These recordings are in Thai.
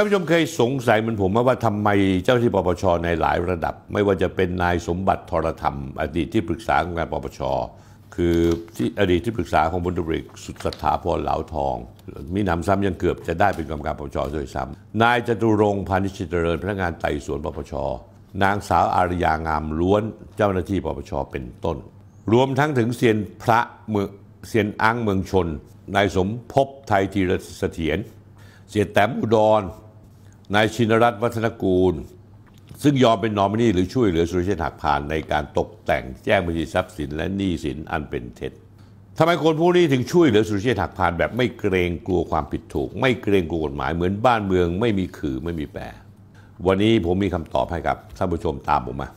านผู้ชมเคยสงสัยเหมือนผมว่าทำไมเจ้าที่ปปช ในหลายระดับ ไม่ว่าจะเป็นนายสมบัติทรธรรม อดีตที่ปรึกษาของงานปปช คือที่อดีตที่ปรึกษาของบนุรกสุสถาพรเหลาทอง มีนำซ้ำยังเกือบจะได้เป็นกรรมการปปชด้วยซ้ำนายจตุรงพันธิชเริญพนักงานไต่สวนปปช นางสาวอารยางามล้วนเจ้าหน้าที่ปปช เป็นต้น รวมทั้งถึงเซียนพระเมืองเซียนอังเมืองชน นายสมภพไทยธีรเสถียรเสียแต้มอุดรนายชินรัตน์วัฒนกูล ซึ่งยอมเป็นนอมินี หรือช่วยเหลือสุรเชษฐ์หักพาน ในการตกแต่งแจ้งบัญชีทรัพย์สินและหนี้สินอันเป็นเท็จทำไมคนพวกนี้ถึงช่วยเหลือสุรเชษฐ์หักพาน แบบไม่เกรงกลัวความผิดถูก ไม่เกรงกลัวกฎหมายเหมือนบ้านเมือง ไม่มีขื่อไม่มีแปรวันนี้ผมมีคำตอบให้ครับท่านผู้ชมตามผมมา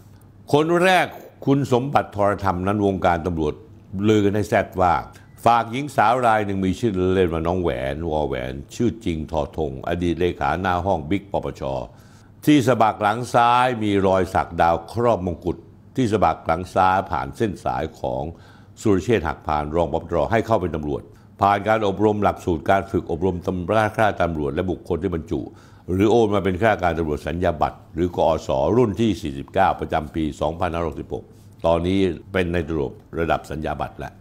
คนแรกคุณสมบัติทรธรรมนั้นวงการตำรวจ ลือกันให้แซดว่าฝากหญิงสาวรายหนึ่งมีชื่อเล่นว่าน้องแหวน วอแหวน ชื่อจริงทอทง อดีตเลขาหน้าห้องบิ๊กปปชที่สะบักหลังซ้ายมีรอยสักดาวครอบมงกุฎที่สะบักหลังซ้ายผ่านเส้นสายของ สุรเชษฐ์หักพานรองปปชให้เข้าเป็นตำรวจ ผ่านการอบรมหลักสูตรการฝึกอบรมตำราข้าตำรวจและบุคคลที่บรรจุ หรือโอนมาเป็นข้าราชการตำรวจสัญญาบัตรหรือกอสรุ่นที่ 49 ประจำปี 2566ตอนนี้เป็นในตำรวจระดับสัญญาบัตรแล้ว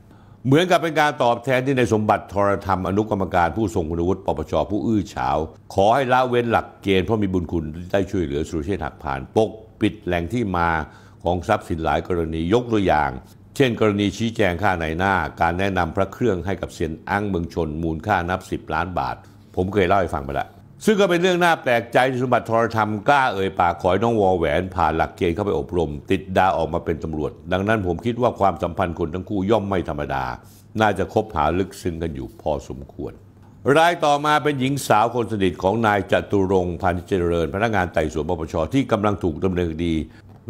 เหมือนกับเป็นการตอบแทนที่ในสมบัติทรธรรมอนุกรรมการผู้ทรงคุณวุฒิปปชผู้อื้อฉาวขอให้ละเว้นหลักเกณฑ์เพราะมีบุญคุณได้ช่วยเหลือสุรเชษฐ์หักผ่านปกปิดแหล่งที่มาของทรัพย์สินหลายกรณียกตัวอย่าง เช่นกรณีชี้แจงค่าในหน้าการแนะนำพระเครื่องให้กับเซียนอ้างเมืองชนมูลค่านับ 10ล้านบาท ผมเคยเล่าให้ฟังไปแล้วซึ่งก็เป็นเรื่องน่าแปลกใจที่สมบัติทรธรรมกล้าเอ่ยปากขอยน้องวอแหวน ผ่านหลักเกณฑ์เข้าไปอบรม ติดดาออกมาเป็นตำรวจ ดังนั้นผมคิดว่าความสัมพันธ์คนทั้งคู่ย่อมไม่ธรรมดา น่าจะคบหาลึกซึ้งกันอยู่พอสมควร รายต่อมาเป็นหญิงสาวคนสนิทของนายจตุรงพันธ์เจริญ พนักงานไต่สวนปปชที่กำลังถูกดำเนินคดี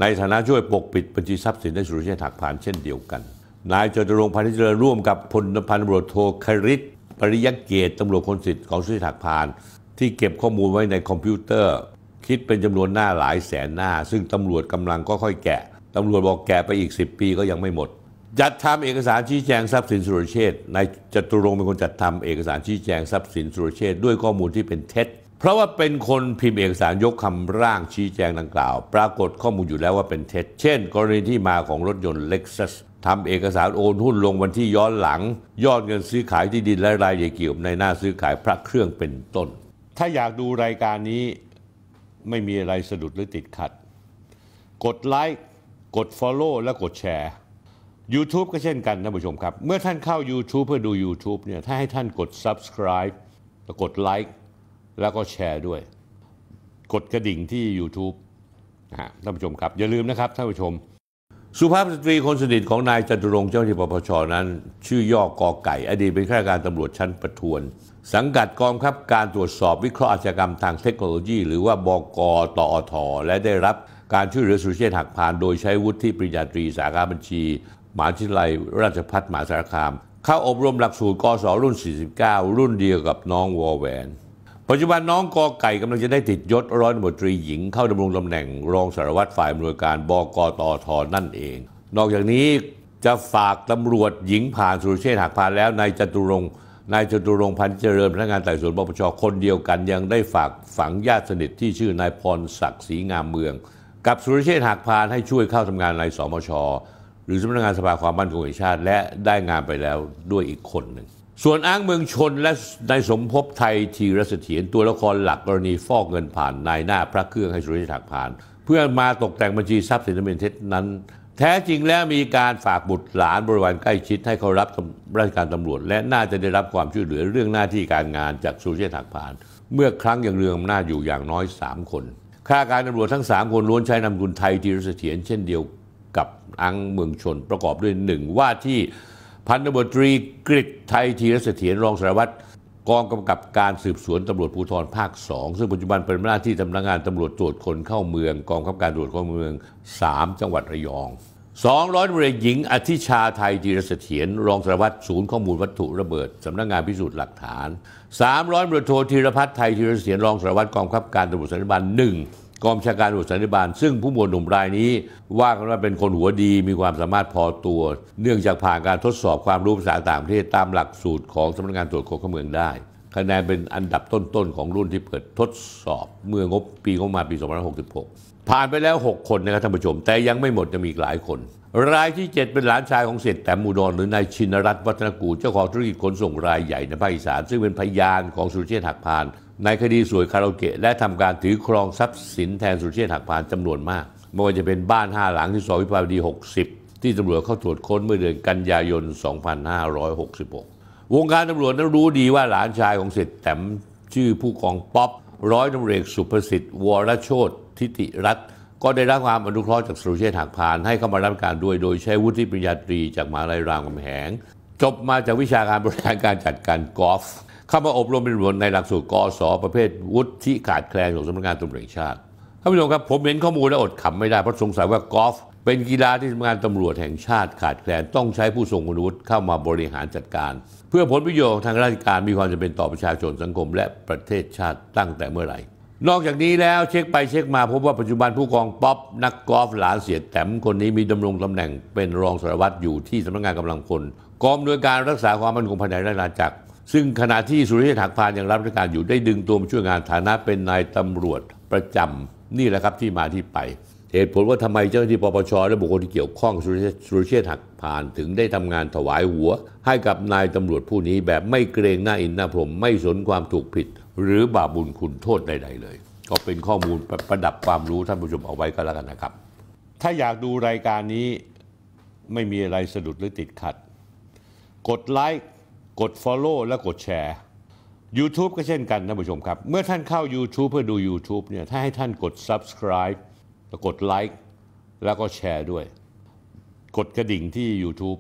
ในฐานะช่วยปกปิดบัญชีทรัพย์สินในสุรเชษฐ์ักผ่านเช่นเดียวกัน นายจตุรงพันธ์เจริญร่วมกับพลพันตำรวจโทคริตปริยเกตตำรวจคนสิทธิ์ของสุริถักผ่านที่เก็บข้อมูลไว้ในคอมพิวเตอร์ คิดเป็นจำนวนหน้าหลายแสนหน้า ซึ่งตำรวจกำลังก็ค่อยแกะตำรวจบอกแกะ ไปอีก 10 ปีก็ยังไม่หมดจัดทำเอกสารชี้แจงทรัพย์สินสุรเชษนายจตุรงค์เป็นคนจัดทำเอกสารชี้แจงทรัพย์สินสุรเชษด้วยข้อมูลที่เป็นเท็จ เพราะว่าเป็นคนพิมพ์เอกสารยกคำร่างชี้แจงดังกล่าว ปรากฏข้อมูลอยู่แล้วว่าเป็นเท็จเช่น กรณีที่มาของรถยนต์ l e ซัสทำเอกสารโอนหุ้นลงวันที่ย้อนหลัง ยอดเงินซื้อขายที่ดินและรายละเอียดเกี่ยวกับในหน้าซื้อขายพระเครื่องเป็นต้นถ้าอยากดูรายการนี้ไม่มีอะไรสะดุดหรือติดขัด กดไลค์กด Follow และกดแชร์ YouTube ก็เช่นกันนะผู้ชมครับ เมื่อท่านเข้า YouTube เพื่อดู YouTube เนี่ยถ้าให้ท่านกด Subscribe แล้วกดไลค์แล้วก็แชร์ด้วย กดกระดิ่งที่ YouTube นะฮะท่านผู้ชมครับ อย่าลืมนะครับ ท่านผู้ชม สุภาพสตรีคนสนิทของนายจตุรงค์เจ้า้าที่ปปชนั้น ชื่อย่อกอไก่ อดีตเป็นข้าราชการตำรวจชั้นประทวนสังกัดกองครับการตรวจสอบวิเคราะห์อาชญากรรมทางเทคโนโลยี หรือว่า บกตอท และได้รับการช่วยเหลือ สุเชษหักพาน โดยใช้วุฒิปริญญาตรีสาขาบัญชี หมหาวิทยาลัยราชภัฏมหาสารคาม เข้าอบรมหลักสูตรกศรุ่น 49 รุ่นเดียวกับน้องวอแวนปัจจุบันน้องกอไก่กำลังจะได้ติดยศร้อยตำรวจตรีหญิงเข้าดำรงตำแหน่งรองสารวัตรฝ่ายอำนวยการบกตอทนั่นเอง นอกจากนี้จะฝากตำรวจหญิงผ่านสุรเชษหักพานแล้วนายจตุรงค์นายจตุรงพันธ์เจริญพนักงานไต่สวนปปชคนเดียวกัน ยังได้ฝากฝังญาติสนิท ที่ชื่อนายพรศักดิ์ศรีงามเมือง กับสุรเชษฐ์หักพานให้ช่วยเข้าทำงานในสมช หรือสำนักงานสภาความมั่นคงแห่งชาติ และได้งานไปแล้วด้วยอีกคนหนึ่งส่วนอ้างเมืองชนและนายสมภพไทยทีรเสถียรตัวละครหลักกรณีฟอกเงินผ่านนายหน้าพระเครื่องให้สุรเชษฐ์หักพาน เพื่อมาตกแต่งบัญชีทรัพย์สินอันเป็นเท็จนั้นแท้จริงแล้วมีการฝากบุตรหลานบริวารใกล้ชิดให้เขารับราชการตำรวจ และน่าจะได้รับความช่วยเหลือเรื่องหน้าที่การงานจากสุเชษฐหักพาน เมื่อครั้งยังเรืองอำนาจอยู่อย่างน้อย 3 คนข้าการตำรวจทั้ง 3 คนล้วนใช้นามกุลไทยทีรเสถียรเช่นเดียวกับอังเมืองชนประกอบด้วยหนึ่งว่าที่พันตำรวจตรีกฤิไทยทีรเสถียรรองสารวัตรกองกำกับการสืบสวนตำรวจภูธรภาค 2 ซึ่งปัจจุบันเป็นหน้าที่สำนักงานตำรวจตรวจคนเข้าเมืองกองกำกับการตรวจคนเมือง 3 จังหวัดระยองสองร้อยเำรหญิงอธิชาไทยจีรเสถียรรองสารวัตรศูนย์ข้อมูลวัตถุระเบิดสำนักงงานพิสูจน์หลักฐานสามร้อยเำรโทธีรพัฒน์ไทยจีรเสถียรรองสารวัตรกองกำกับการตำรวจสันติบาลหนึ่งกองชาการตรวจสันนิบาล ซึ่งผู้หมวดหนุ่มรายนี้ว่ากันว่าเป็นคนหัวดีมีความสามารถพอตัว เนื่องจากผ่านการทดสอบความรู้ภาษาต่างประเทศตามหลักสูตรของสำนักงานตรวจคนเข้าเมืองได้ คะแนนเป็นอันดับต้นๆ ของรุ่นที่เปิดทดสอบ เมื่องบปีงบมาปี 2566 ผ่านไปแล้ว 6 คนนะครับท่านผู้ชม แต่ยังไม่หมดจะมีอีกหลายคน รายที่ 7 เป็นหลานชายของเศรษฐแต้มมูดอนหรือนายชินรัตน์วัฒนกูเจ้าของธุรกิจขนส่งรายใหญ่ในภาคอีสานซึ่งเป็นพยานของสุรเชษฐ์หักพานในคดีสวยคาราโอเกะ และทำการถือครองทรัพย์สินแทนสุเชษฐหักพานจำนวนมากไม่ว่าจะเป็นบ้าน 5 หลังที่สอวิภาวดี 60 ที่ตำรวจเข้าตรวจค้นเมื่อเดือนกันยายน 2566 วงการตำรวจนั้นรู้ดีว่าหลานชายของเศรษฐแตมชื่อผู้กองป๊อปร้อยตำรวจสุภสิทธิ์ วรโชตทิติรัตน์ก็ได้รับความอนุเคราะห์จากสุเชษฐหักพานให้เข้ามารับการด้วยโดยใช้วุฒิปริญญาตรีจากมหาลัยรามคำแหง จบมาจากวิชาการบริหารการจัดการกอล์ฟเข้ามาอบรมเป็นรวนในหลักสูตรกศประเภทวุฒิขาดแคลนของสำนักงานตำรวจแห่งชาติท่านผู้ชมครับผมเห็นข้อมูลและอดขำไม่ได้เพราะสงสัยว่ากอล์ฟเป็นกีฬาที่สำนักงานตำรวจแห่งชาติขาดแคลนต้องใช้ผู้ทรงคุณวุฒิเข้ามาบริหารจัดการ เพื่อผลประโยชน์ทางราชการมีความจำเป็นต่อประชาชนสังคม และประเทศชาติตั้งแต่เมื่อไหร่ นอกจากนี้แล้วเช็คไปเช็คมาพบว่าปัจจุบันผู้กองป๊อปนักกอล์ฟหลานเสียแต้มคนนี้มีดำรงตำแหน่งเป็นรองสารวัตรอยู่ที่สำนักงานกำลังพลกองโดยการรักษาความมั่นคงภายในราชอาณาจักรซึ่งขณะที่สุริยะถักพานยังรับราชการอยู่ได้ดึงตัวมาช่วยงานฐานะเป็นนายตำรวจประจำนี่แหละครับที่มาที่ไป เหตุผลว่าทำไมเจ้าหน้าที่ปปชและบุคคลที่เกี่ยวข้องสุริเชษฐ์หักพานถึงได้ทำงานถวายหัว ให้กับนายตำรวจผู้นี้แบบไม่เกรงหน้าอินหน้าพรมไม่สนความถูกผิด หรือบาบุญคุณโทษใด ๆ เลย ก็เป็นข้อมูลประประดับความรู้ท่านผู้ชมเอาไว้ก็แล้วกันนะครับ ถ้าอยากดูรายการนี้ไม่มีอะไรสะดุดหรือติดขัด กดไลค์กด Follow และกดแชร์ YouTube ก็เช่นกัน ท่านผู้ชมครับ เมื่อท่านเข้า YouTube เพื่อดู YouTube เนี่ย ถ้าให้ท่านกด Subscribe แล้วกดไลค์แล้วก็แชร์ด้วย กดกระดิ่งที่ YouTube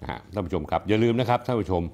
นะฮะท่านผู้ชมครับอย่าลืมนะครับ ท่านผู้ชม